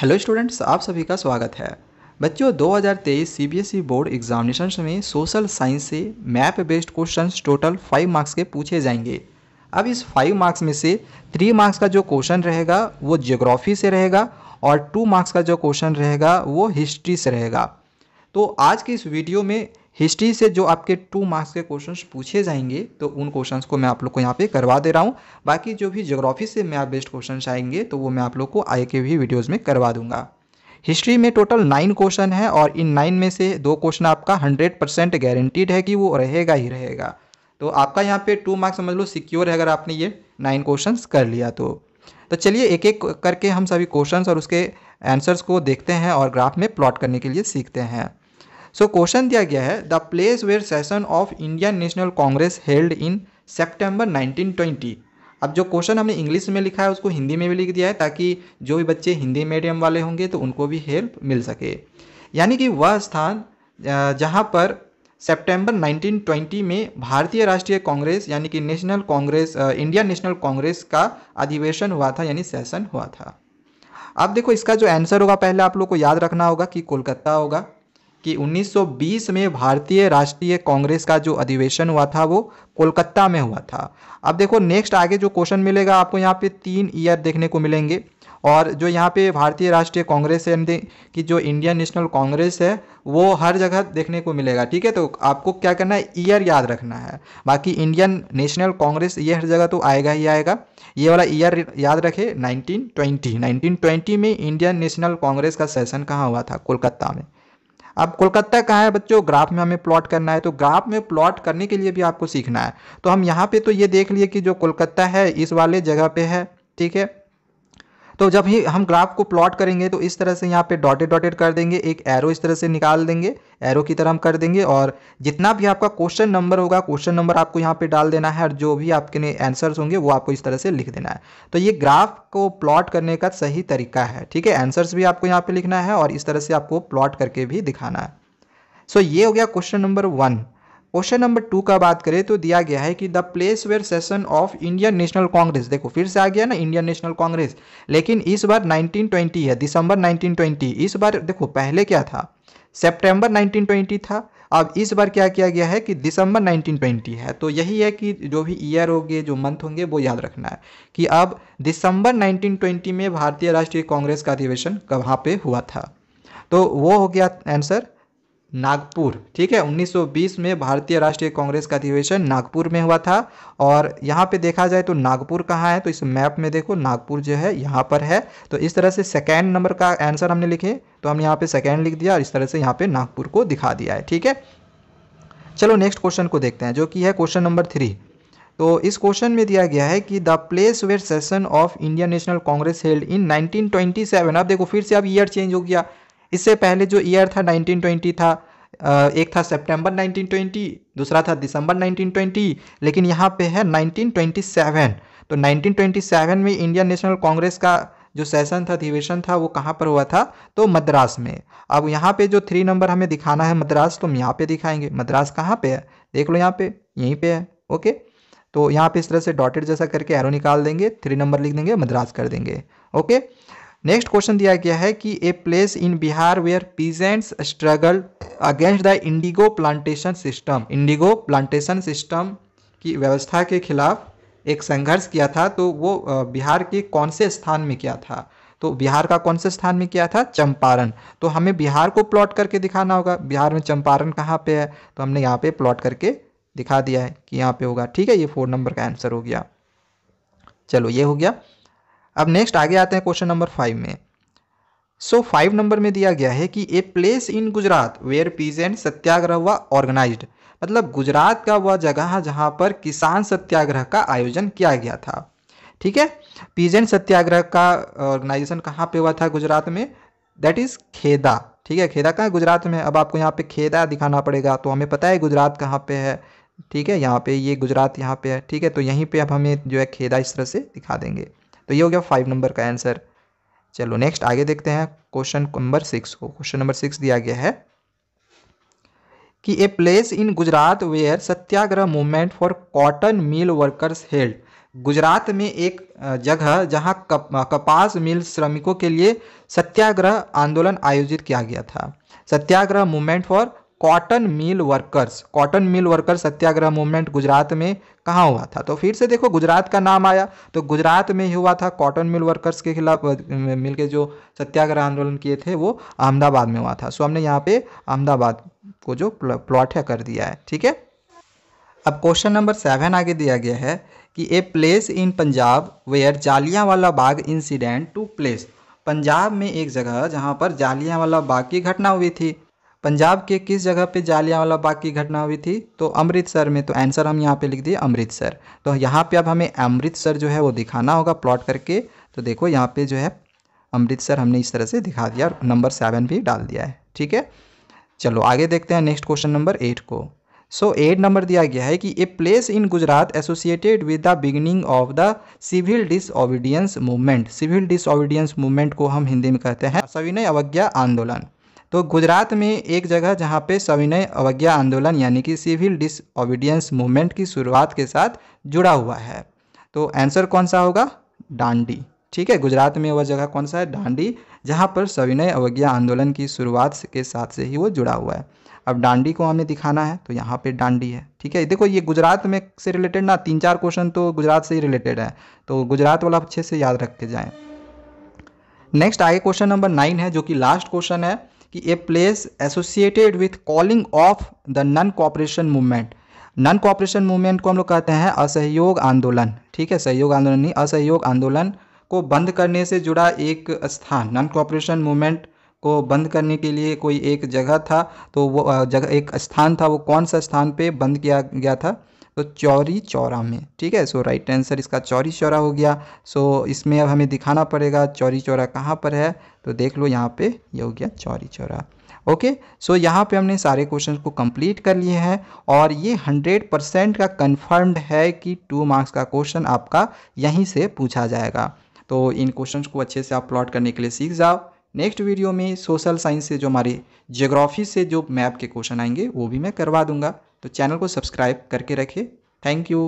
hello students आप सभी का स्वागत है बच्चों 2023 सीबीएसई बोर्ड एग्जामिनेशन में सोशल साइंस से map based questions total five marks के पूछे जाएंगे अब इस फाइव मार्क्स में से थ्री मार्क्स का जो क्वेश्चन रहेगा वो जियोग्राफी से रहेगा और टू मार्क्स का जो क्वेश्चन रहेगा वो हिस्ट्री से रहेगा तो आज के इस वीडियो में हिस्ट्री से जो आपके टू मार्क्स के क्वेश्चंस पूछे जाएंगे तो उन क्वेश्चंस को मैं आप लोग को यहाँ पे करवा दे रहा हूँ बाकी जो भी जोग्राफी से मैं बेस्ड क्वेश्चंस आएंगे तो वो मैं आप लोग को आगे के भी वीडियोज़ में करवा दूंगा हिस्ट्री में टोटल नाइन क्वेश्चन है और इन नाइन में से दो क्वेश्चन आपका हंड्रेड परसेंट गारंटीड है कि वो रहेगा ही रहेगा तो आपका यहाँ पे टू मार्क्स समझ लो सिक्योर है अगर आपने ये नाइन क्वेश्चन कर लिया तो तो चलिए एक एक करके हम सभी क्वेश्चन और उसके आंसर्स को देखते हैं और ग्राफ में प्लॉट करने के लिए सीखते हैं सो क्वेश्चन दिया गया है the place where session of Indian National Congress held in September nineteen अब जो क्वेश्चन हमने इंग्लिश में लिखा है उसको हिंदी में भी लिख दिया है ताकि जो भी बच्चे हिंदी मीडियम वाले होंगे तो उनको भी हेल्प मिल सके यानी कि वह स्थान जहाँ पर सितंबर 1920 में भारतीय राष्ट्रीय कांग्रेस यानी कि National Congress Indian National Congress का अधिवेशन हुआ था यानी सेशन हुआ था अब देखो इसका जो आंसर होगा पहले आप लोग को याद रखना होगा कि कोलकाता होगा कि 1920 में भारतीय राष्ट्रीय कांग्रेस का जो अधिवेशन हुआ था वो कोलकाता में हुआ था अब देखो नेक्स्ट आगे जो क्वेश्चन मिलेगा आपको यहाँ पे तीन ईयर देखने को मिलेंगे और जो यहाँ पे भारतीय राष्ट्रीय कांग्रेस है कि जो इंडियन नेशनल कांग्रेस है वो हर जगह देखने को मिलेगा ठीक है तो आपको क्या करना है ईयर याद रखना है बाकी इंडियन नेशनल कांग्रेस ये हर जगह तो आएगा ही आएगा ये वाला ईयर याद रखे 1920 1920 में इंडियन नेशनल कांग्रेस का सेशन कहाँ हुआ था कोलकाता में अब कोलकाता कहाँ है बच्चों ग्राफ में हमें प्लॉट करना है तो ग्राफ में प्लॉट करने के लिए भी आपको सीखना है तो हम यहाँ पे तो ये देख लिए कि जो कोलकाता है इस वाले जगह पे है ठीक है तो जब ही हम ग्राफ को प्लॉट करेंगे तो इस तरह से यहाँ पे डॉटेड डॉटेड कर देंगे एक एरो इस तरह से निकाल देंगे एरो की तरह हम कर देंगे और जितना भी आपका क्वेश्चन नंबर होगा क्वेश्चन नंबर आपको यहाँ पे डाल देना है और जो भी आपके लिए आंसर्स होंगे वो आपको इस तरह से लिख देना है तो ये ग्राफ को प्लॉट करने का सही तरीका है ठीक है आंसर्स भी आपको यहाँ पर लिखना है और इस तरह से आपको प्लॉट करके भी दिखाना है सो so, ये हो गया question number one question number two का बात करें तो दिया गया है कि the place where session of Indian National Congress देखो फिर से आ गया ना इंडियन नेशनल कांग्रेस लेकिन इस बार 1920 है दिसंबर 1920 इस बार देखो पहले क्या था सितंबर 1920 था अब इस बार क्या किया गया है कि दिसंबर 1920 है तो यही है कि जो भी ईयर होंगे जो मंथ होंगे वो याद रखना है कि अब दिसंबर 1920 में भारतीय राष्ट्रीय कांग्रेस का अधिवेशन कहाँ पे हुआ था तो वो हो गया आंसर नागपुर ठीक है 1920 में भारतीय राष्ट्रीय कांग्रेस का अधिवेशन नागपुर में हुआ था और यहाँ पे देखा जाए तो नागपुर कहाँ है तो इस मैप में देखो नागपुर जो है यहाँ पर है तो इस तरह से सेकेंड नंबर का आंसर हमने लिखे तो हमने यहाँ पे सेकेंड लिख दिया और इस तरह से यहाँ पे नागपुर को दिखा दिया है ठीक है चलो नेक्स्ट क्वेश्चन को देखते हैं जो कि है क्वेश्चन नंबर थ्री तो इस क्वेश्चन में दिया गया है कि the place where session of Indian National Congress held in 1927 अब देखो फिर से अब ईयर चेंज हो गया इससे पहले जो ईयर था 1920 था एक था सितंबर 1920 दूसरा था दिसंबर 1920 लेकिन यहाँ पे है 1927 तो 1927 में इंडियन नेशनल कांग्रेस का जो सेशन था अधिवेशन था वो कहाँ पर हुआ था तो मद्रास में अब यहाँ पे जो थ्री नंबर हमें दिखाना है मद्रास तो हम यहाँ पे दिखाएंगे मद्रास कहाँ पे है देख लो यहाँ पे यहीं पे है ओके तो यहाँ पे इस तरह से डॉटेड जैसा करके एरो निकाल देंगे थ्री नंबर लिख देंगे मद्रास कर देंगे ओके नेक्स्ट क्वेश्चन दिया गया है कि a place in Bihar where peasants struggle against the indigo plantation system indigo plantation system की व्यवस्था के खिलाफ एक संघर्ष किया था तो वो बिहार के कौन से स्थान में किया था तो बिहार का कौन से स्थान में किया था चंपारण तो हमें बिहार को प्लॉट करके दिखाना होगा बिहार में चंपारण कहाँ पे है तो हमने यहाँ पे प्लॉट करके दिखा दिया है कि यहाँ पे होगा ठीक है ये फोर नंबर का आंसर हो गया चलो ये हो गया अब नेक्स्ट आगे आते हैं क्वेश्चन नंबर फाइव में सो फाइव नंबर में दिया गया है कि a place in Gujarat where and satyagraha हुआ ऑर्गेनाइज्ड मतलब गुजरात का वह जगह जहां जहाँ पर किसान सत्याग्रह का आयोजन किया गया था ठीक है पीजेंट सत्याग्रह का ऑर्गेनाइजेशन uh, कहाँ पे हुआ था गुजरात में दैट इज़ खेदा ठीक है खेदा कहाँ गुजरात में अब आपको यहाँ पे खेदा दिखाना पड़ेगा तो हमें पता है गुजरात कहाँ पे है ठीक है यहाँ पे ये यह गुजरात यहाँ पे है ठीक है तो यहीं पे अब हमें जो है खेदा इस तरह से दिखा देंगे तो ये हो गया फाइव नंबर का आंसर चलो नेक्स्ट आगे देखते हैं क्वेश्चन नंबर सिक्स को क्वेश्चन नंबर सिक्स दिया गया है कि a place in Gujarat where satyagraha movement for cotton mill workers held Gujarat में एक जगह जहां कप, कपास मिल श्रमिकों के लिए सत्याग्रह आंदोलन आयोजित किया गया था satyagraha movement for cotton mill workers cotton mill workers satyagraha movement Gujarat में कहाँ हुआ था तो फिर से देखो गुजरात का नाम आया तो गुजरात में ही हुआ था कॉटन मिल वर्कर्स के खिलाफ मिल के जो सत्याग्रह आंदोलन किए थे वो अहमदाबाद में हुआ था सो हमने यहाँ पे अहमदाबाद को जो प्लॉट है कर दिया है ठीक है अब क्वेश्चन नंबर सेवन आगे दिया गया है कि a place in Punjab where Jallianwala Bagh incident took place Punjab में एक जगह जहाँ पर जालियावाला बाग की घटना हुई थी पंजाब के किस जगह पे जालियांवाला बाग की घटना हुई थी तो अमृतसर में तो आंसर हम यहाँ पे लिख दिए अमृतसर तो यहाँ पे अब हमें अमृतसर जो है वो दिखाना होगा प्लॉट करके तो देखो यहाँ पे जो है अमृतसर हमने इस तरह से दिखा दिया और नंबर सेवन भी डाल दिया है ठीक है चलो आगे देखते हैं नेक्स्ट क्वेश्चन नंबर एट को सो एट नंबर दिया गया है कि a place in Gujarat associated with the beginning of the civil disobedience movement civil disobedience movement को हम हिंदी में कहते हैं सविनय अवज्ञा आंदोलन तो गुजरात में एक जगह जहाँ पे सविनय अवज्ञा आंदोलन यानी कि सिविल डिसओबीडियंस मूवमेंट की शुरुआत के साथ जुड़ा हुआ है तो आंसर कौन सा होगा डांडी ठीक है गुजरात में वह जगह कौन सा है डांडी जहाँ पर सविनय अवज्ञा आंदोलन की शुरुआत के साथ से ही वो जुड़ा हुआ है अब डांडी को हमने दिखाना है तो यहाँ पे डांडी है ठीक है देखो ये गुजरात में से रिलेटेड ना तीन चार क्वेश्चन तो गुजरात से ही रिलेटेड है तो गुजरात वाला अच्छे से याद रख के जाए नेक्स्ट आगे क्वेश्चन नंबर नाइन है जो कि लास्ट क्वेश्चन है कि a place associated with calling of the non cooperation movement non cooperation movement को हम लोग कहते हैं असहयोग आंदोलन ठीक है सहयोग आंदोलन नहीं असहयोग आंदोलन को बंद करने से जुड़ा एक स्थान नॉन कॉपरेशन मूवमेंट को बंद करने के लिए कोई एक जगह था तो वो जगह एक स्थान था वो कौन सा स्थान पे बंद किया गया था तो चौरी चौरा में ठीक है सो राइट आंसर इसका चौरी चौरा हो गया सो इसमें अब हमें दिखाना पड़ेगा चौरी चौरा कहाँ पर है तो देख लो यहाँ पे ये हो गया चौरी चौरा ओके सो यहाँ पे हमने सारे क्वेश्चन को कंप्लीट कर लिए हैं और ये हंड्रेड परसेंट का कन्फर्म्ड है कि टू मार्क्स का क्वेश्चन आपका यहीं से पूछा जाएगा तो इन क्वेश्चन को अच्छे से आप प्लॉट करने के लिए सीख जाओ नेक्स्ट वीडियो में सोशल साइंस से जो हमारे जियोग्राफी से जो मैप के क्वेश्चन आएंगे वो भी मैं करवा दूंगा तो चैनल को सब्सक्राइब करके रखें थैंक यू